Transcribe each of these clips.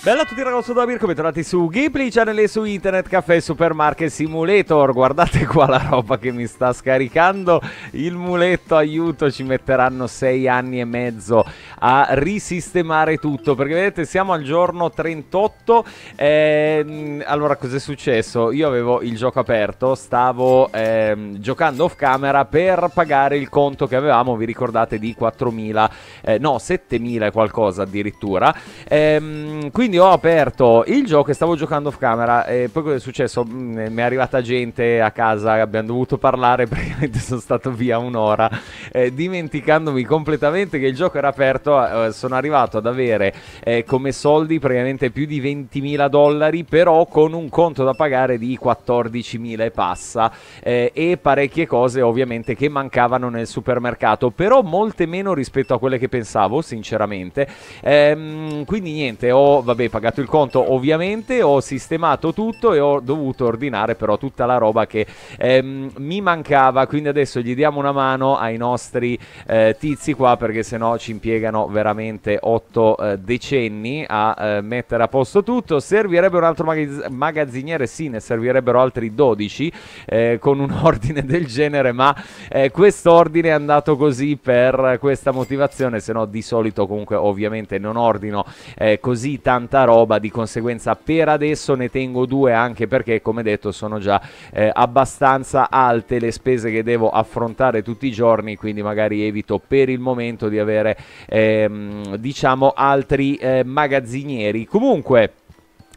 Bella a tutti ragazzi da Mirko, bentornati su Ghibli Channel e su Internet Caffè Supermarket Simulator Guardate qua la roba che mi sta scaricando Il muletto, aiuto, ci metteranno 6 anni e mezzo a risistemare tutto Perché vedete siamo al giorno 38 ehm, Allora cos'è successo? Io avevo il gioco aperto, stavo ehm, giocando off camera per pagare il conto che avevamo Vi ricordate di 4.000, eh, no 7.000 qualcosa addirittura ehm, Quindi quindi ho aperto il gioco e stavo giocando off camera e poi cosa è successo? Mm, eh, mi è arrivata gente a casa, abbiamo dovuto parlare, praticamente sono stato via un'ora, eh, dimenticandomi completamente che il gioco era aperto, eh, sono arrivato ad avere eh, come soldi praticamente più di 20.000 dollari, però con un conto da pagare di 14.000 e passa eh, e parecchie cose ovviamente che mancavano nel supermercato, però molte meno rispetto a quelle che pensavo, sinceramente. Ehm, quindi niente, ho... Vabbè, vabbè, pagato il conto ovviamente, ho sistemato tutto e ho dovuto ordinare però tutta la roba che ehm, mi mancava, quindi adesso gli diamo una mano ai nostri eh, tizi qua perché sennò ci impiegano veramente otto eh, decenni a eh, mettere a posto tutto. Servirebbe un altro magazz- magazziniere, sì, ne servirebbero altri 12 eh, con un ordine del genere, ma eh, quest'ordine è andato così per questa motivazione, se no di solito comunque ovviamente non ordino eh, così tanti tanta roba, di conseguenza per adesso ne tengo due anche perché come detto sono già eh, abbastanza alte le spese che devo affrontare tutti i giorni, quindi magari evito per il momento di avere ehm, diciamo altri eh, magazzinieri. Comunque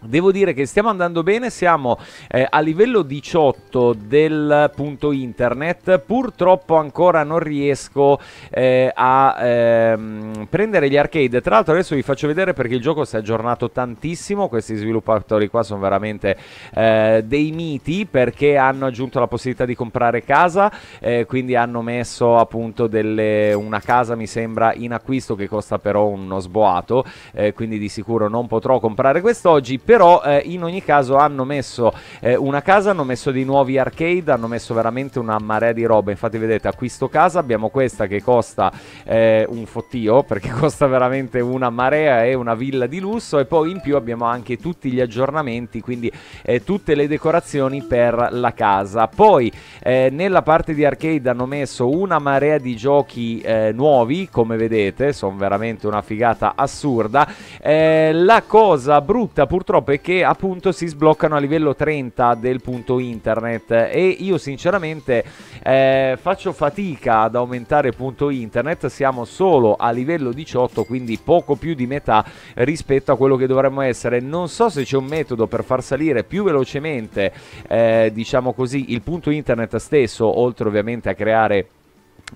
Devo dire che stiamo andando bene, siamo eh, a livello 18 del punto internet, purtroppo ancora non riesco eh, a ehm, prendere gli arcade, tra l'altro adesso vi faccio vedere perché il gioco si è aggiornato tantissimo, questi sviluppatori qua sono veramente eh, dei miti perché hanno aggiunto la possibilità di comprare casa, eh, quindi hanno messo appunto delle, una casa mi sembra in acquisto che costa però uno sboato, eh, quindi di sicuro non potrò comprare quest'oggi però eh, in ogni caso hanno messo eh, una casa, hanno messo dei nuovi arcade, hanno messo veramente una marea di roba, infatti vedete acquisto casa, abbiamo questa che costa eh, un fottio perché costa veramente una marea e una villa di lusso e poi in più abbiamo anche tutti gli aggiornamenti, quindi eh, tutte le decorazioni per la casa. Poi eh, nella parte di arcade hanno messo una marea di giochi eh, nuovi, come vedete, sono veramente una figata assurda. la cosa brutta purtroppo troppe che appunto si sbloccano a livello 30 del punto internet e io sinceramente eh, faccio fatica ad aumentare punto internet, siamo solo a livello 18 quindi poco più di metà rispetto a quello che dovremmo essere. Non so se c'è un metodo per far salire più velocemente eh, diciamo così il punto internet stesso oltre ovviamente a creare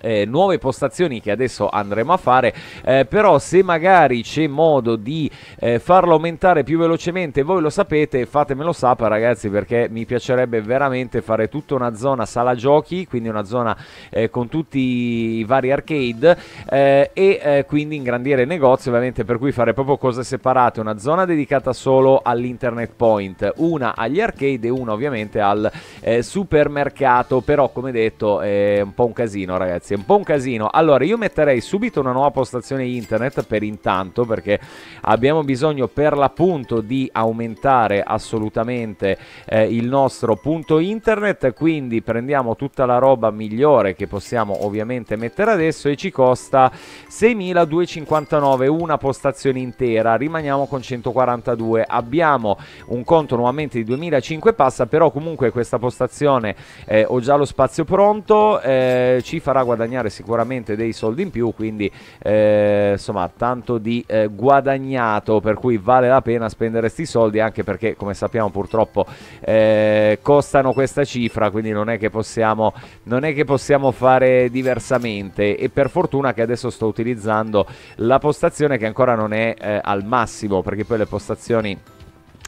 eh, nuove postazioni che adesso andremo a fare eh, però se magari c'è modo di eh, farlo aumentare più velocemente voi lo sapete fatemelo sapere ragazzi perché mi piacerebbe veramente fare tutta una zona sala giochi quindi una zona eh, con tutti i vari arcade eh, e eh, quindi ingrandire il negozio ovviamente per cui fare proprio cose separate una zona dedicata solo all'internet point una agli arcade e una ovviamente al supermercato però come detto è un po' un casino ragazzi prezzi, è un po' un casino. Allora, io metterei subito una nuova postazione internet per intanto, perché abbiamo bisogno per l'appunto di aumentare assolutamente eh, il nostro punto internet, quindi prendiamo tutta la roba migliore che possiamo ovviamente mettere adesso e ci costa 6.259 una postazione intera, rimaniamo con 142. Abbiamo un conto nuovamente di 2005 passa, però comunque questa postazione eh, ho già lo spazio pronto, eh, ci farà guardare guadagnare sicuramente dei soldi in più, quindi eh, insomma tanto di eh, guadagnato per cui vale la pena spendere questi soldi anche perché come sappiamo purtroppo eh, costano questa cifra, quindi non è, che possiamo, non è che possiamo fare diversamente e per fortuna che adesso sto utilizzando la postazione che ancora non è eh, al massimo perché poi le postazioni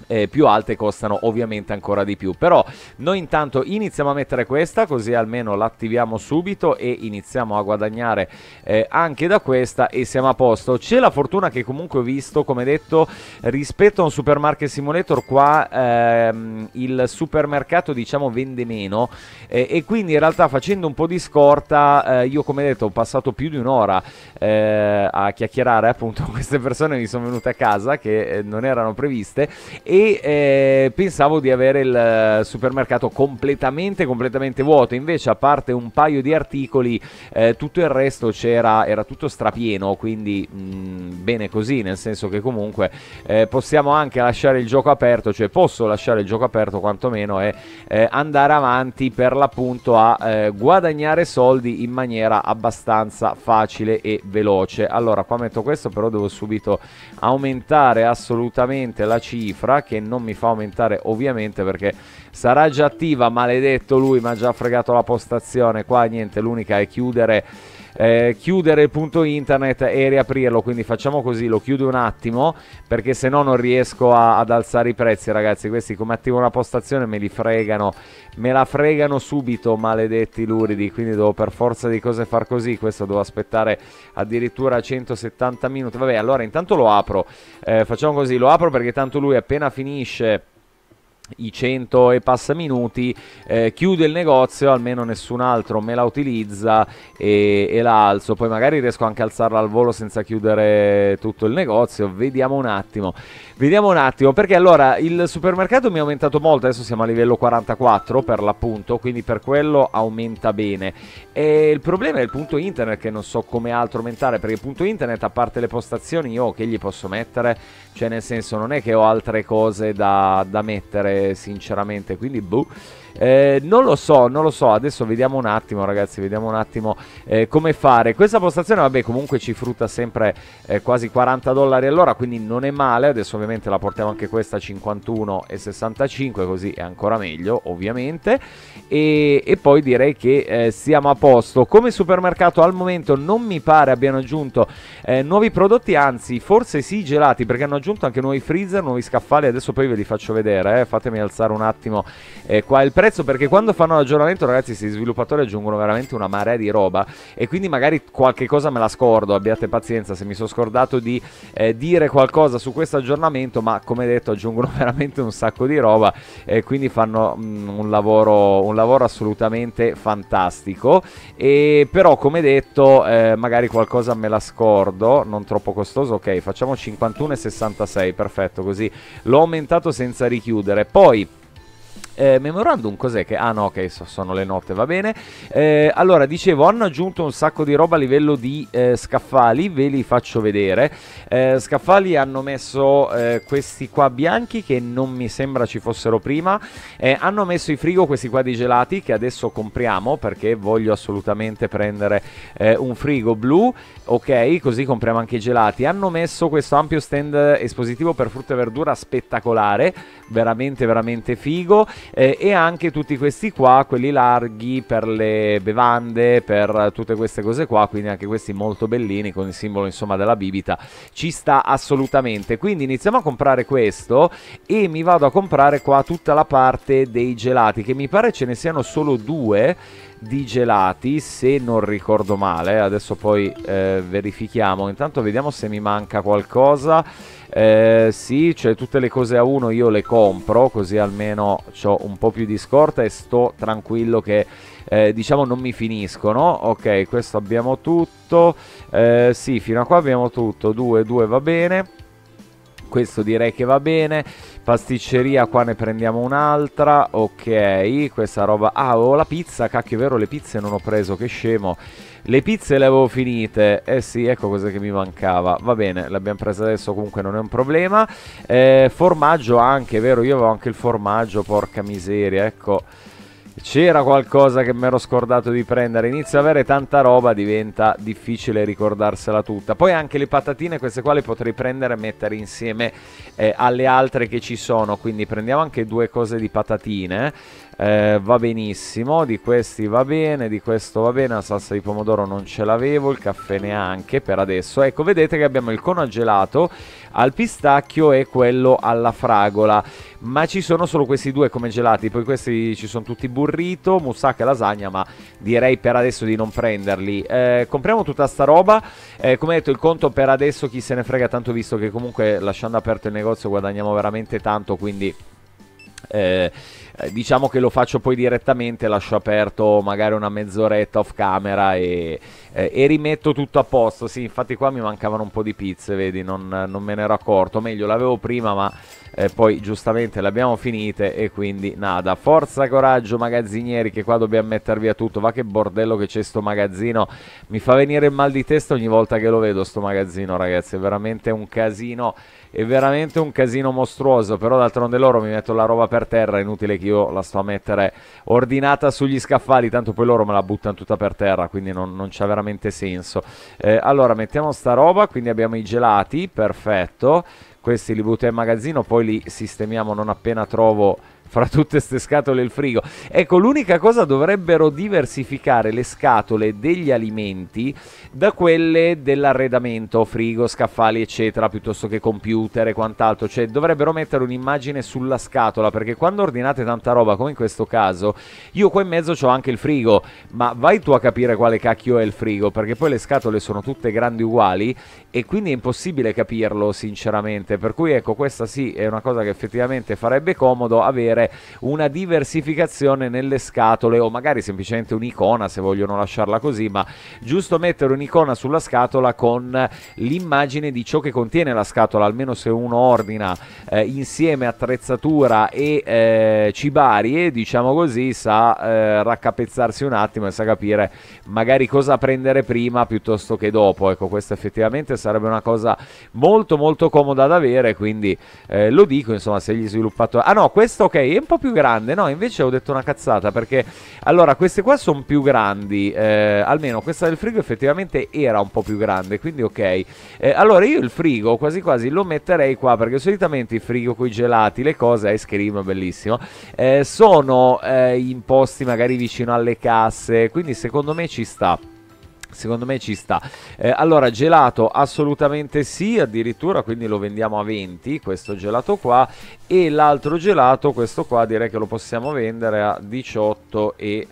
eh, più alte costano ovviamente ancora di più però noi intanto iniziamo a mettere questa così almeno l'attiviamo subito e iniziamo a guadagnare eh, anche da questa e siamo a posto c'è la fortuna che comunque ho visto come detto rispetto a un supermarket simulator qua ehm, il supermercato diciamo vende meno eh, e quindi in realtà facendo un po' di scorta eh, io come detto ho passato più di un'ora eh, a chiacchierare appunto queste persone mi sono venute a casa che eh, non erano previste e eh, pensavo di avere il eh, supermercato completamente, completamente vuoto, invece a parte un paio di articoli eh, tutto il resto c'era, era tutto strapieno, quindi mh, mm, bene così, nel senso che comunque eh, possiamo anche lasciare il gioco aperto, cioè posso lasciare il gioco aperto quantomeno e eh, andare avanti per l'appunto a eh, guadagnare soldi in maniera abbastanza facile e veloce. Allora qua metto questo però devo subito aumentare assolutamente la cifra che non mi fa aumentare ovviamente perché sarà già attiva, maledetto lui, mi ha già fregato la postazione, qua niente, l'unica è chiudere eh, chiudere il punto internet e riaprirlo, quindi facciamo così, lo chiudo un attimo perché se no non riesco a, ad alzare i prezzi ragazzi, questi come attivo una postazione me li fregano, me la fregano subito maledetti luridi, quindi devo per forza di cose far così, questo devo aspettare addirittura 170 minuti, vabbè allora intanto lo apro, eh, facciamo così, lo apro perché tanto lui appena finisce i 100 e passa minuti, eh, chiudo il negozio, almeno nessun altro me la utilizza e, e, la alzo, poi magari riesco anche a alzarla al volo senza chiudere tutto il negozio, vediamo un attimo. Vediamo un attimo, perché allora il supermercato mi ha aumentato molto, adesso siamo a livello 44 per l'appunto, quindi per quello aumenta bene. E il problema è il punto internet che non so come altro aumentare, perché il punto internet, a parte le postazioni, io che gli posso mettere? Cioè nel senso non è che ho altre cose da, da mettere sinceramente, quindi buh. Eh, non lo so, non lo so. Adesso vediamo un attimo, ragazzi. Vediamo un attimo eh, come fare. Questa postazione, vabbè, comunque ci frutta sempre eh, quasi 40 dollari all'ora, quindi non è male. Adesso, ovviamente, la portiamo anche questa a 51,65, così è ancora meglio, ovviamente. E, e poi direi che eh, siamo a posto. Come supermercato, al momento non mi pare abbiano aggiunto eh, nuovi prodotti, anzi, forse sì, gelati, perché hanno aggiunto anche nuovi freezer, nuovi scaffali. Adesso poi ve li faccio vedere. Eh. Fatemi alzare un attimo qua il prezzo apprezzo perché quando fanno l'aggiornamento, ragazzi, questi sviluppatori aggiungono veramente una marea di roba. E quindi magari qualche cosa me la scordo. Abbiate pazienza se mi sono scordato di eh, dire qualcosa su questo aggiornamento. Ma come detto, aggiungono veramente un sacco di roba. E quindi fanno mh, mm, un, lavoro, un, lavoro, assolutamente fantastico. E però, come detto, eh, magari qualcosa me la scordo. Non troppo costoso. Ok, facciamo 51,66. Perfetto, così l'ho aumentato senza richiudere. Poi. Eh, memorandum cos'è che... Ah no, ok, so, sono le note, va bene. Eh, allora, dicevo, hanno aggiunto un sacco di roba a livello di eh, scaffali, ve li faccio vedere. Eh, scaffali hanno messo eh, questi qua bianchi che non mi sembra ci fossero prima. Eh, hanno messo in frigo questi qua di gelati che adesso compriamo perché voglio assolutamente prendere un frigo blu. Ok, così compriamo anche i gelati. Hanno messo questo ampio stand espositivo per frutta e verdura spettacolare veramente veramente figo eh, e anche tutti questi qua quelli larghi per le bevande per tutte queste cose qua quindi anche questi molto bellini con il simbolo insomma della bibita ci sta assolutamente quindi iniziamo a comprare questo e mi vado a comprare qua tutta la parte dei gelati che mi pare ce ne siano solo due di gelati, se non ricordo male, adesso poi eh, verifichiamo, intanto vediamo se mi manca qualcosa. Eh, sì, cioè tutte le cose a uno io le compro, così almeno ho un po' più di scorta e sto tranquillo che eh, diciamo non mi finiscono. Ok, questo abbiamo tutto. Eh, sì, fino a qua abbiamo tutto. 2, 2 va bene questo direi che va bene pasticceria qua ne prendiamo un'altra ok questa roba ah ho la pizza cacchio è vero le pizze non ho preso che scemo le pizze le avevo finite eh sì ecco cosa che mi mancava va bene le abbiamo prese adesso comunque non è un problema eh, formaggio anche è vero io avevo anche il formaggio porca miseria ecco c'era qualcosa che mi ero scordato di prendere. Inizia a avere tanta roba, diventa difficile ricordarsela tutta. Poi anche le patatine, queste qua le potrei prendere e mettere insieme eh, alle altre che ci sono. Quindi prendiamo anche due cose di patatine eh, va benissimo, di questi va bene, di questo va bene, la salsa di pomodoro non ce l'avevo, il caffè neanche per adesso. Ecco, vedete che abbiamo il cono gelato al pistacchio e quello alla fragola, ma ci sono solo questi due come gelati, poi questi ci sono tutti burrito, moussaka e lasagna, ma direi per adesso di non prenderli. Eh, compriamo tutta sta roba, eh, come detto il conto per adesso chi se ne frega tanto visto che comunque lasciando aperto il negozio guadagniamo veramente tanto, quindi... Eh, eh, diciamo che lo faccio poi direttamente, lascio aperto magari una mezz'oretta off camera e, eh, e, rimetto tutto a posto. Sì, infatti qua mi mancavano un po' di pizze, vedi, non, non me ne ero accorto, meglio l'avevo prima ma eh, poi giustamente le abbiamo finite e quindi nada. Forza coraggio magazzinieri che qua dobbiamo metter via tutto, va che bordello che c'è sto magazzino, mi fa venire il mal di testa ogni volta che lo vedo sto magazzino ragazzi, è veramente un casino, è veramente un casino mostruoso, però d'altronde loro mi mettono la roba per terra, è inutile che io la sto a mettere ordinata sugli scaffali, tanto poi loro me la buttano tutta per terra, quindi non, non c'ha veramente senso. Eh, allora mettiamo sta roba, quindi abbiamo i gelati, perfetto questi li butto in magazzino, poi li sistemiamo non appena trovo fra tutte ste scatole il frigo. Ecco, l'unica cosa dovrebbero diversificare le scatole degli alimenti da quelle dell'arredamento, frigo, scaffali, eccetera, piuttosto che computer e quant'altro, cioè dovrebbero mettere un'immagine sulla scatola, perché quando ordinate tanta roba, come in questo caso, io qua in mezzo ho anche il frigo, ma vai tu a capire quale cacchio è il frigo, perché poi le scatole sono tutte grandi uguali e quindi è impossibile capirlo sinceramente, per cui ecco questa sì è una cosa che effettivamente farebbe comodo avere una diversificazione nelle scatole o magari semplicemente un'icona se vogliono lasciarla così, ma giusto mettere un'icona sulla scatola con l'immagine di ciò che contiene la scatola, almeno se uno ordina eh, insieme attrezzatura e eh, cibarie, diciamo così, sa eh, raccapezzarsi un attimo e sa capire magari cosa prendere prima piuttosto che dopo, ecco questo effettivamente sarebbe una cosa molto molto comoda da avere, quindi eh, lo dico, insomma, se gli sviluppatori... Ah no, questo ok, è un po' più grande, no, invece ho detto una cazzata, perché allora queste qua sono più grandi, eh, almeno questa del frigo effettivamente era un po' più grande, quindi ok. Eh, allora io il frigo quasi quasi lo metterei qua, perché solitamente il frigo con i gelati, le cose, ice cream, bellissimo, eh, sono eh, in posti magari vicino alle casse, quindi secondo me ci sta. Secondo me ci sta. Eh, allora, gelato assolutamente sì, addirittura, quindi lo vendiamo a 20, questo gelato qua, e l'altro gelato, questo qua, direi che lo possiamo vendere a 18 e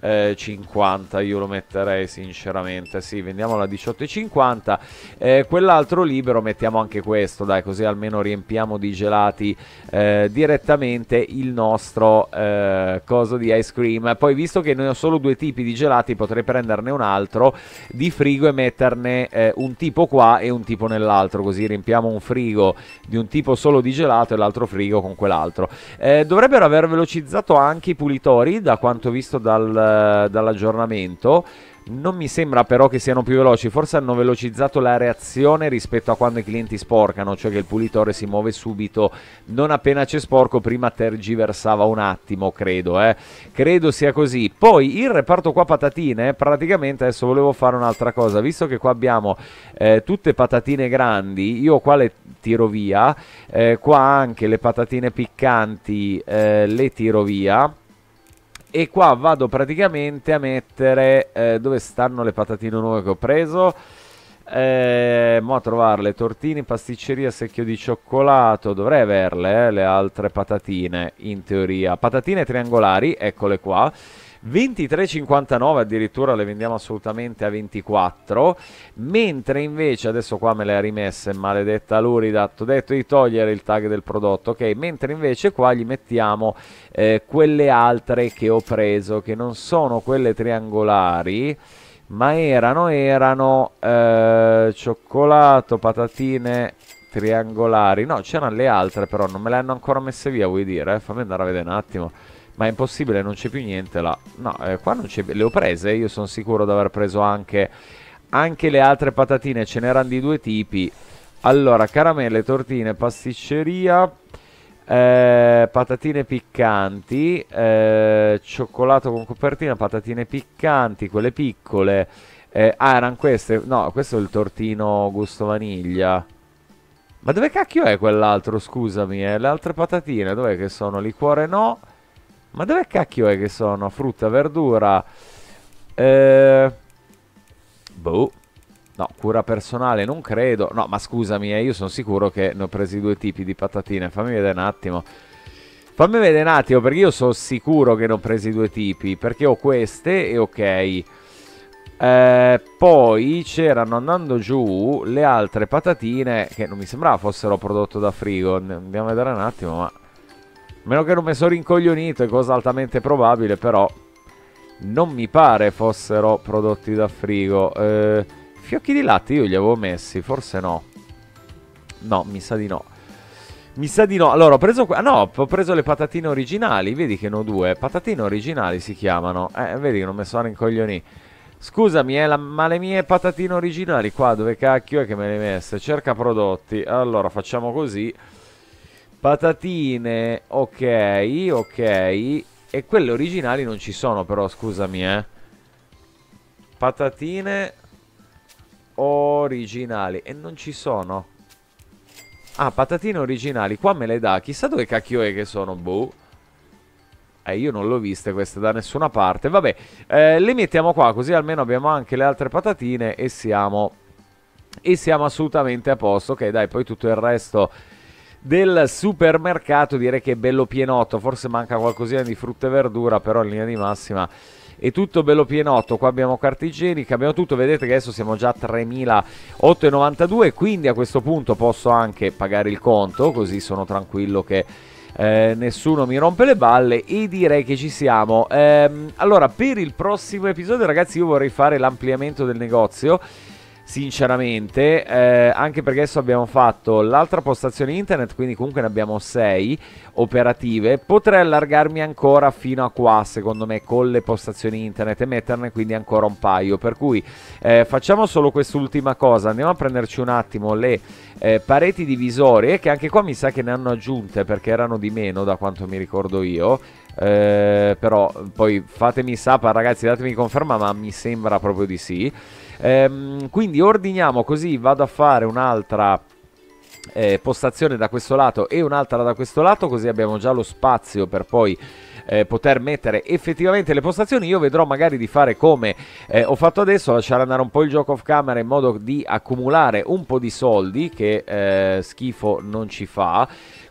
eh, 50 io lo metterei sinceramente sì vendiamola a 18,50 eh, quell'altro libero mettiamo anche questo dai così almeno riempiamo di gelati eh, direttamente il nostro eh, coso di ice cream poi visto che ne ho solo due tipi di gelati potrei prenderne un altro di frigo e metterne eh, un tipo qua e un tipo nell'altro così riempiamo un frigo di un tipo solo di gelato e l'altro frigo con quell'altro eh, dovrebbero aver velocizzato anche i pulitori da quanto visto dal dall'aggiornamento. Non mi sembra però che siano più veloci, forse hanno velocizzato la reazione rispetto a quando i clienti sporcano, cioè che il pulitore si muove subito, non appena c'è sporco, prima tergiversava un attimo, credo, eh. Credo sia così. Poi il reparto qua patatine, praticamente adesso volevo fare un'altra cosa, visto che qua abbiamo eh, tutte patatine grandi, io qua le tiro via, eh, qua anche le patatine piccanti eh, le tiro via e qua vado praticamente a mettere eh, dove stanno le patatine nuove che ho preso eh, mo a trovarle tortini, pasticceria, secchio di cioccolato dovrei averle eh, le altre patatine in teoria patatine triangolari, eccole qua 23,59 addirittura le vendiamo assolutamente a 24 mentre invece adesso qua me le ha rimesse maledetta Lurida ho detto di togliere il tag del prodotto ok mentre invece qua gli mettiamo eh, quelle altre che ho preso che non sono quelle triangolari ma erano erano eh, cioccolato patatine triangolari no c'erano le altre però non me le hanno ancora messe via vuoi dire eh? fammi andare a vedere un attimo ma è impossibile, non c'è più niente là. No, eh, qua non c'è Le ho prese, io sono sicuro di aver preso anche, anche le altre patatine, ce n'erano di due tipi. Allora, caramelle, tortine, pasticceria, eh, patatine piccanti, eh, cioccolato con copertina, patatine piccanti, quelle piccole. Eh, ah, erano queste? No, questo è il tortino gusto vaniglia. Ma dove cacchio è quell'altro, scusami? Eh, le altre patatine, dov'è che sono? Liquore no... Ma dove cacchio è che sono? Frutta, verdura. Eh... Boh. No, cura personale non credo. No, ma scusami, eh, io sono sicuro che ne ho presi due tipi di patatine. Fammi vedere un attimo. Fammi vedere un attimo, perché io sono sicuro che ne ho presi due tipi. Perché ho queste e ok. Eh, poi c'erano andando giù le altre patatine che non mi sembrava fossero prodotto da frigo. Andiamo a vedere un attimo, ma meno che non mi sono rincoglionito, è cosa altamente probabile, però non mi pare fossero prodotti da frigo. Eh, fiocchi di latte io li avevo messi, forse no. No, mi sa di no. Mi sa di no. Allora, ho preso... Ah no, ho preso le patatine originali, vedi che ne ho due. Patatine originali si chiamano. Eh, vedi che non mi sono rincoglionito. Scusami, eh, la, ma le mie patatine originali qua dove cacchio è che me le hai messe? Cerca prodotti. Allora, facciamo così. Patatine, ok, ok. E quelle originali non ci sono però, scusami, eh. Patatine originali. E non ci sono. Ah, patatine originali. Qua me le dà. Chissà dove cacchio è che sono, boh. Eh, io non l'ho viste queste da nessuna parte. Vabbè, eh, le mettiamo qua così almeno abbiamo anche le altre patatine e siamo... E siamo assolutamente a posto. Ok, dai, poi tutto il resto del supermercato direi che è bello pienotto, forse manca qualcosina di frutta e verdura, però in linea di massima è tutto bello pienotto, qua abbiamo carta igienica, abbiamo tutto, vedete che adesso siamo già a 3.892, quindi a questo punto posso anche pagare il conto, così sono tranquillo che... Eh, nessuno mi rompe le balle e direi che ci siamo. Ehm, allora, per il prossimo episodio, ragazzi, io vorrei fare l'ampliamento del negozio sinceramente, eh, anche perché adesso abbiamo fatto l'altra postazione internet, quindi comunque ne abbiamo 6 operative, potrei allargarmi ancora fino a qua, secondo me, con le postazioni internet e metterne quindi ancora un paio, per cui eh, facciamo solo quest'ultima cosa, andiamo a prenderci un attimo le eh, pareti divisorie, che anche qua mi sa che ne hanno aggiunte perché erano di meno da quanto mi ricordo io, eh, però poi fatemi sapere ragazzi, datemi conferma, ma mi sembra proprio di sì. Ehm, quindi ordiniamo così, vado a fare un'altra eh, postazione da questo lato e un'altra da questo lato, così abbiamo già lo spazio per poi eh, poter mettere effettivamente le postazioni. Io vedrò magari di fare come eh, ho fatto adesso, lasciare andare un po' il gioco off camera in modo di accumulare un po' di soldi che eh, schifo non ci fa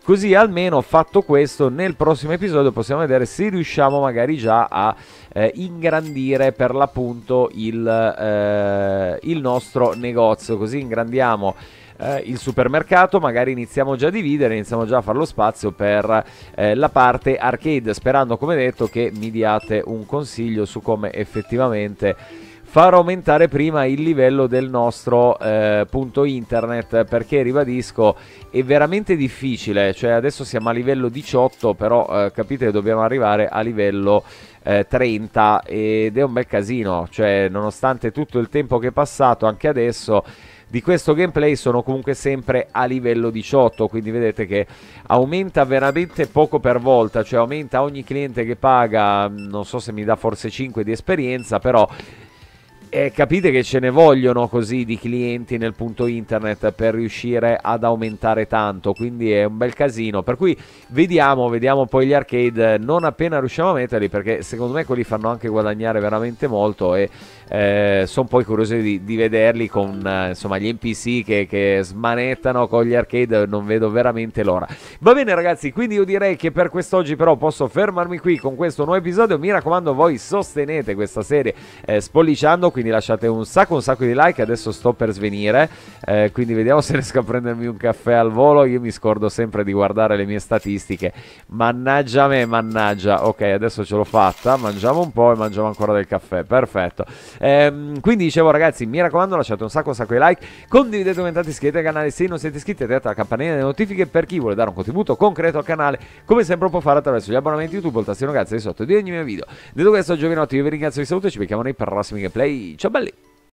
Così almeno fatto questo nel prossimo episodio possiamo vedere se riusciamo magari già a eh, ingrandire per l'appunto il, eh, il nostro negozio. Così ingrandiamo eh, il supermercato, magari iniziamo già a dividere, iniziamo già a fare lo spazio per eh, la parte arcade, sperando come detto che mi diate un consiglio su come effettivamente far aumentare prima il livello del nostro eh, punto internet perché ribadisco è veramente difficile cioè adesso siamo a livello 18 però eh, capite che dobbiamo arrivare a livello 30 eh, ed è un bel casino, cioè nonostante tutto il tempo che è passato anche adesso di questo gameplay sono comunque sempre a livello 18, quindi vedete che aumenta veramente poco per volta, cioè aumenta ogni cliente che paga, non so se mi dà forse 5 di esperienza, però eh, capite che ce ne vogliono così di clienti nel punto internet per riuscire ad aumentare tanto, quindi è un bel casino. Per cui vediamo, vediamo poi gli arcade non appena riusciamo a metterli, perché secondo me quelli fanno anche guadagnare veramente molto e eh, sono poi curioso di, di vederli con eh, insomma, gli NPC che, che, smanettano con gli arcade, non vedo veramente l'ora. Va bene ragazzi, quindi io direi che per quest'oggi però posso fermarmi qui con questo nuovo episodio, mi raccomando voi sostenete questa serie eh, spolliciando quindi lasciate un sacco un sacco di like, adesso sto per svenire, eh, quindi vediamo se riesco a prendermi un caffè al volo, io mi scordo sempre di guardare le mie statistiche, mannaggia me, mannaggia, ok adesso ce l'ho fatta, mangiamo un po' e mangiamo ancora del caffè, perfetto, ehm, quindi dicevo ragazzi mi raccomando lasciate un sacco un sacco di like, condividete, commentate, iscrivetevi al canale, se non siete iscritti attivate la campanella delle notifiche per chi vuole dare un contributo concreto al canale, come sempre può fare attraverso gli abbonamenti YouTube, il tastino grazie di sotto di ogni mio video, detto questo giovanotti io vi ringrazio, vi saluto e ci vediamo nei prossimi gameplay. Ciao belli.